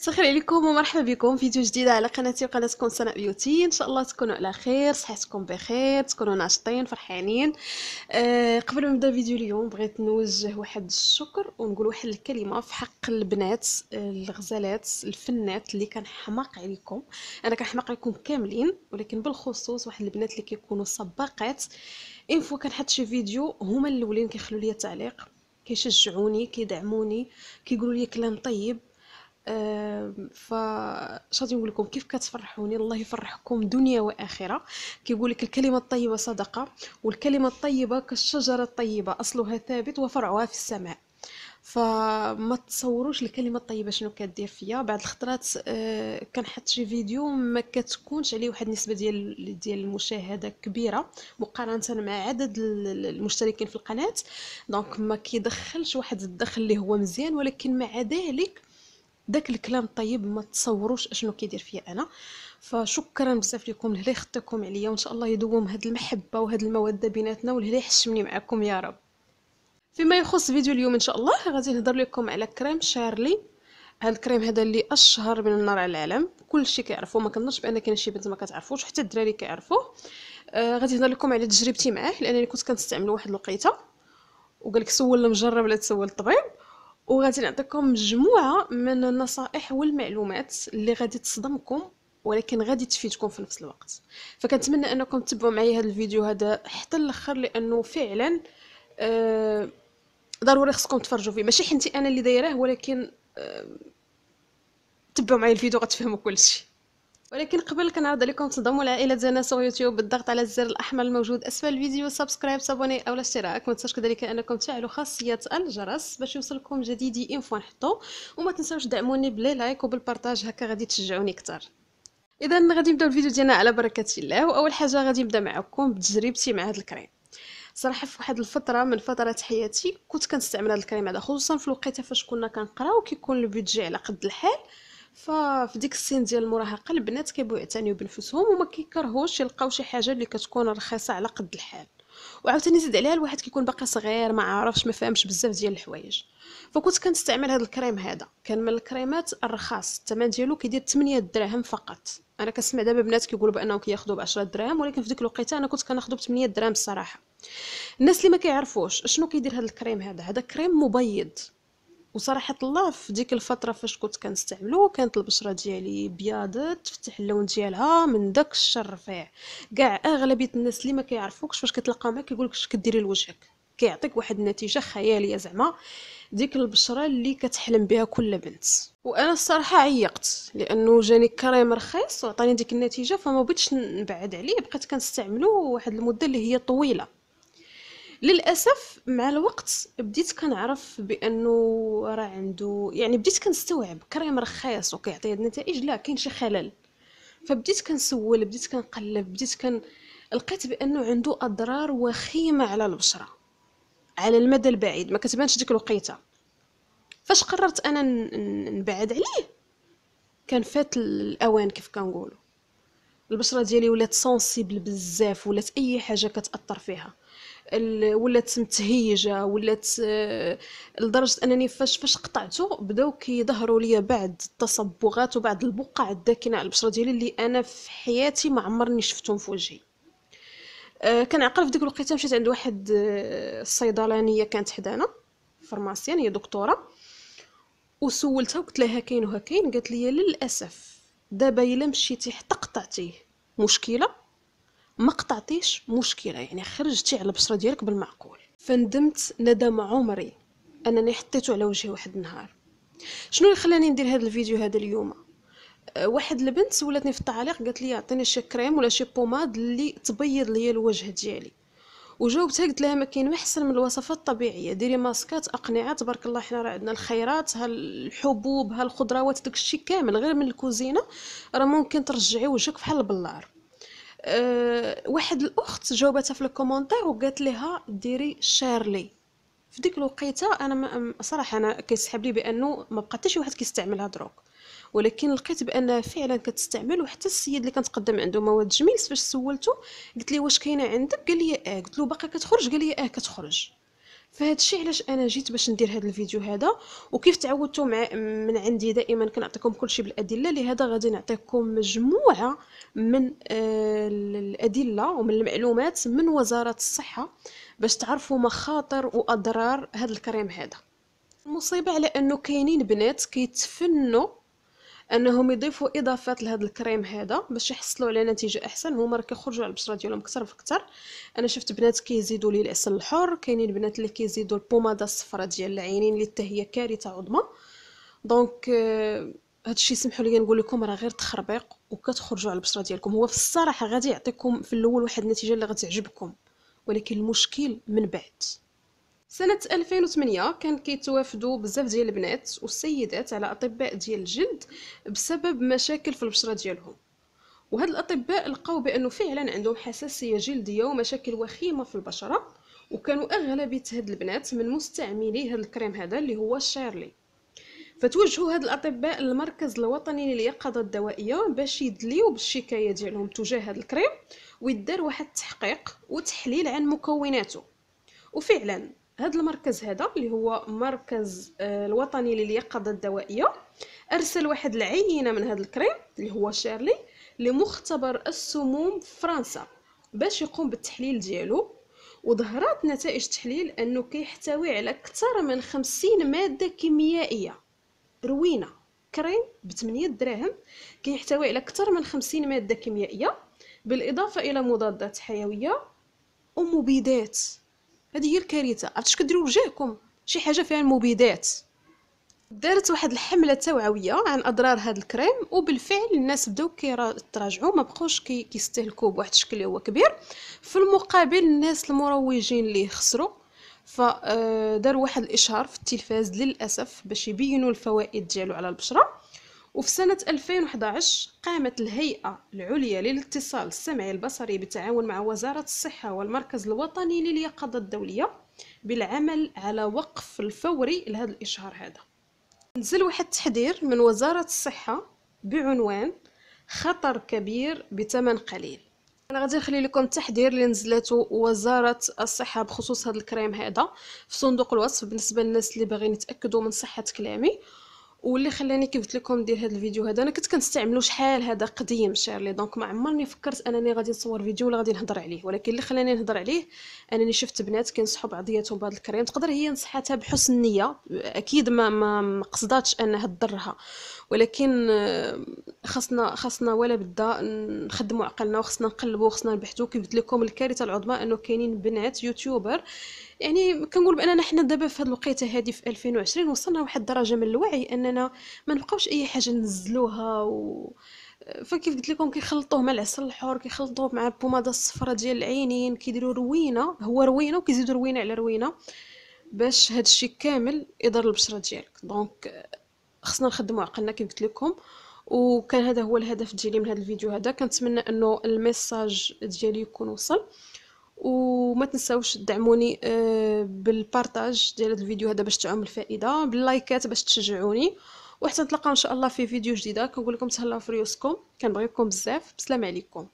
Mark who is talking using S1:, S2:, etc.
S1: مسخر عليكم ومرحبا بكم فيديو جديد على قناتي وقناتكم سناء بيوتي ان شاء الله تكونوا على خير صحتكم بخير تكونوا ناشطين فرحانين أه قبل ما نبدا فيديو اليوم بغيت نوجه واحد الشكر ونقول واحد الكلمه في حق البنات الغزالات الفنات اللي كنحماق عليكم انا كنحماق عليكم كاملين ولكن بالخصوص واحد البنات اللي كيكونوا سباقات ان فوا كنحط شي فيديو هما الاولين كيخلوا لي تعليق كيشجعوني كيدعموني كيقولوا لي كلام طيب فاش نقول لكم كيف كتفرحوني الله يفرحكم دنيا واخره كيقول لك الكلمه الطيبه صدقه والكلمه الطيبه كالشجره الطيبه اصلها ثابت وفرعها في السماء فما تصوروش الكلمه الطيبه شنو كدير فيا بعض الخطرات آه كنحط شي فيديو ما كتكونش عليه واحد النسبه ديال ديال المشاهده كبيره مقارنه مع عدد المشتركين في القناه دونك ما كيدخلش واحد الدخل اللي هو مزيان ولكن مع ذلك داك الكلام الطيب ما تصوروش اشنو كيدير فيا انا فشكرا بزاف لكم لهلا يخطيكم عليا وان شاء الله يدوم هاد المحبه وهاد الموده بيناتنا ولهلا يحشمني معكم يا رب فيما يخص فيديو اليوم ان شاء الله غادي نهضر لكم على كريم شارلي هاد الكريم هذا اللي اشهر من النار على العالم كلشي كيعرفوه ما كنظنش بان كاين شي بنت ما كتعرفوش حتى الدراري كيعرفوه آه غادي نهضر لكم على تجربتي معاه لانني كنت كنستعمله واحد الوقيته وقال لك سول المجرب لا تسول الطبيب وغادي نعطيكم مجموعه من النصائح والمعلومات اللي غادي تصدمكم ولكن غادي تفيدكم في نفس الوقت فكنتمنى انكم تتبعوا معايا هذا الفيديو هذا حتى الاخر لانه فعلا آه، ضروري خصكم تفرجوا فيه ماشي حنتي انا اللي دايراه ولكن آه، تبعوا معايا الفيديو غتفهموا كلشي ولكن قبل كنعرض عليكم تنضموا لعائله ديالنا سو يوتيوب بالضغط على الزر الاحمر الموجود اسفل الفيديو سبسكرايب صابوني او الاشتراك ما تنساوش كذلك انكم تفعلوا خاصيه الجرس باش يوصلكم جديدي إنفو فوا نحطو وما تنساوش دعموني بلي لايك وبالبارطاج هكا غادي تشجعوني اكثر اذا غادي نبداو الفيديو ديالنا على بركه الله واول حاجه غادي نبدا معكم بتجربتي مع هذا الكريم صراحه في واحد الفتره من فترات حياتي كنت كنستعمل هذا الكريم هذا خصوصا في الوقيته فاش كنا كنقراو كيكون البيدجي على قد الحال ففي ديك السن ديال المراهقه البنات كيبغيو يعتنيو بنفسهم وما كيكرهوش يلقاو شي حاجه اللي كتكون رخيصه على قد الحال وعاوتاني زيد عليها الواحد كيكون باقي صغير ما عارفش ما فهمش بزاف ديال الحوايج فكنت كنستعمل هذا الكريم هذا كان من الكريمات الرخاص الثمن ديالو كيدير 8 دراهم فقط انا كنسمع دابا بنات كيقولوا بانهم كياخذوا ب 10 دراهم ولكن في ديك الوقيته انا كنت كناخذو ب 8 دراهم الصراحه الناس اللي ما كيعرفوش شنو كيدير هذا الكريم هذا هذا كريم مبيض وصراحه الله في ديك الفتره فاش كنت كنستعملو كانت البشره ديالي بيضت تفتح اللون ديالها من داك الشر رفيع كاع اغلبيه الناس اللي ما كيعرفوكش فاش كتلقى معاك كيقولك اش كديري لوجهك كيعطيك واحد النتيجه خياليه زعما ديك البشره اللي كتحلم بها كل بنت وانا الصراحه عيقت لانه جاني كريم رخيص وعطاني ديك النتيجه فما بغيتش نبعد عليه بقيت كنستعملو واحد المده اللي هي طويله للاسف مع الوقت بديت كنعرف بانه راه عنده يعني بديت كنستوعب كريم رخيص وكيعطي هاد النتائج لا كاين شي خلل فبديت كنسول بديت كنقلب بديت كن لقيت بانه عنده اضرار وخيمه على البشره على المدى البعيد ما كتبانش ديك الوقيته فاش قررت انا نبعد عليه كان فات الاوان كيف كنقولوا البشره ديالي ولات سونسيبل بزاف ولات اي حاجه كتاثر فيها ولات متهيجه ولات آه، لدرجه انني فاش فاش قطعته بداو كيظهروا لي بعض التصبغات وبعض البقع الداكنه على البشره ديالي اللي انا في حياتي ما عمرني شفتهم في وجهي آه، كنعقل في ديك الوقيته مشيت عند واحد الصيدلانيه آه، كانت حدانا فارماسيان هي دكتوره وسولتها وقلت لها كاين وها كاين قالت لي للاسف دابا الا مشيتي حتى قطعتيه مشكله ما قطعتيش مشكله يعني خرجتي على البشره ديالك بالمعقول فندمت ندم عمري انني حطيته على وجهي واحد النهار شنو اللي خلاني ندير هذا الفيديو هذا اليوم أه، واحد البنت سولتني في التعليق قالت لي عطيني شي كريم ولا شي بوماد اللي تبيض ليا الوجه ديالي وجاوبتها قلت لها ما كاين ما احسن من الوصفات الطبيعيه ديري ماسكات اقنعه تبارك الله حنا راه عندنا الخيرات هالحبوب هالخضروات داكشي كامل غير من الكوزينه راه ممكن ترجعي وجهك بحال البلار آه، واحد الاخت جاوبتها في الكومونتير وقالت لها ديري شيرلي في ديك الوقيته انا صراحه انا كيسحب لي بانه ما بقى حتى شي واحد كيستعملها دروك ولكن لقيت بانها فعلا كتستعمل وحتى السيد اللي كنتقدم عنده مواد جميل فاش سولته قلت لي واش كاينه عندك قال لي اه قلت له باقا كتخرج قال لي اه كتخرج فهادشي الشيء علاش انا جيت باش ندير هذا الفيديو هذا وكيف تعودتوا مع من عندي دائما كنعطيكم كل شيء بالادله لهذا غادي نعطيكم مجموعه من آه، الادله ومن المعلومات من وزاره الصحه باش تعرفوا مخاطر واضرار هذا الكريم هذا المصيبه على انه كاينين بنات كيتفنوا انهم يضيفوا اضافات لهذا الكريم هذا باش يحصلوا على نتيجه احسن هما راه كيخرجوا على البشره ديالهم اكثر فاكثر انا شفت بنات كيزيدوا لي العسل الحر كاينين بنات اللي كيزيدوا البوماده الصفراء ديال العينين اللي حتى هي كارثه عظمى دونك آه، هادشي سمحوا لي نقول لكم راه غير تخربيق وكتخرجوا على البشره ديالكم هو في الصراحه غادي يعطيكم في الاول واحد النتيجه اللي غتعجبكم ولكن المشكل من بعد سنة 2008 كان كيتوافدوا بزاف ديال البنات والسيدات على أطباء ديال الجلد بسبب مشاكل في البشرة ديالهم وهاد الأطباء لقاو بأنه فعلا عندهم حساسية جلدية ومشاكل وخيمة في البشرة وكانوا أغلبية هاد البنات من مستعملي هاد الكريم هذا اللي هو شيرلي فتوجهوا هاد الأطباء للمركز الوطني لليقظة الدوائية باش يدليو بالشكاية ديالهم تجاه هاد الكريم ويدار واحد التحقيق وتحليل عن مكوناته وفعلا هذا المركز هذا اللي هو مركز آه، الوطني لليقظه الدوائيه ارسل واحد العينه من هذا الكريم اللي هو شيرلي لمختبر السموم في فرنسا باش يقوم بالتحليل ديالو وظهرت نتائج التحليل انه كيحتوي على اكثر من خمسين ماده كيميائيه روينه كريم ب 8 دراهم كيحتوي على اكثر من خمسين ماده كيميائيه بالاضافه الى مضادات حيويه ومبيدات هذه هي الكارثه عرفتي كديروا وجهكم شي حاجه فيها المبيدات دارت واحد الحمله توعويه عن اضرار هذا الكريم وبالفعل الناس بداو كيتراجعوا ما بقوش كي كيستهلكوه بواحد الشكل اللي هو كبير في المقابل الناس المروجين اللي خسروا فدار آه، واحد الاشهار في التلفاز للاسف باش يبينوا الفوائد ديالو على البشره وفي سنة 2011 قامت الهيئة العليا للاتصال السمعي البصري بالتعاون مع وزارة الصحة والمركز الوطني لليقظة الدولية بالعمل على وقف الفوري لهذا الإشهار هذا نزل واحد التحذير من وزارة الصحة بعنوان خطر كبير بثمن قليل انا غادي نخلي لكم التحذير اللي نزلته وزاره الصحه بخصوص هذا الكريم هذا في صندوق الوصف بالنسبه للناس اللي باغيين يتاكدوا من صحه كلامي واللي خلاني كيف قلت لكم ندير هذا الفيديو هذا انا كنت كنستعملو شحال هذا قديم شيرلي دونك ما عمرني فكرت انني غادي نصور فيديو ولا غادي نهضر عليه ولكن اللي خلاني نهضر عليه انني شفت بنات كينصحوا بعضياتهم بهذا الكريم تقدر هي نصحتها بحسن نيه اكيد ما ما قصداتش انها تضرها ولكن آه، خاصنا خاصنا ولا بدا نخدموا عقلنا وخاصنا نقلبوا وخاصنا نبحثوا كيف قلت لكم الكارثه العظمى انه كاينين بنات يوتيوبر يعني كنقول باننا حنا دابا في هذه الوقيته هذه في 2020 وصلنا لواحد الدرجه من الوعي اننا ما نبقاوش اي حاجه ننزلوها و فكيف قلت لكم كيخلطوه مع العسل الحر كيخلطوه مع البوماده الصفراء ديال العينين كيديروا روينه هو روينه وكيزيدوا روينه على روينه باش هذا الشيء كامل يضر البشره ديالك دونك خصنا نخدموا عقلنا كيف قلت لكم وكان هذا هو الهدف ديالي من هذا الفيديو هذا كنتمنى انه الميساج ديالي يكون وصل وما تنساوش تدعموني آه، بالبارتاج ديال هذا الفيديو هذا باش تعم الفائده باللايكات باش تشجعوني وحتى نتلاقاو ان شاء الله في فيديو جديده كنقول لكم تهلاو في ريوسكم كنبغيكم بزاف بسلام عليكم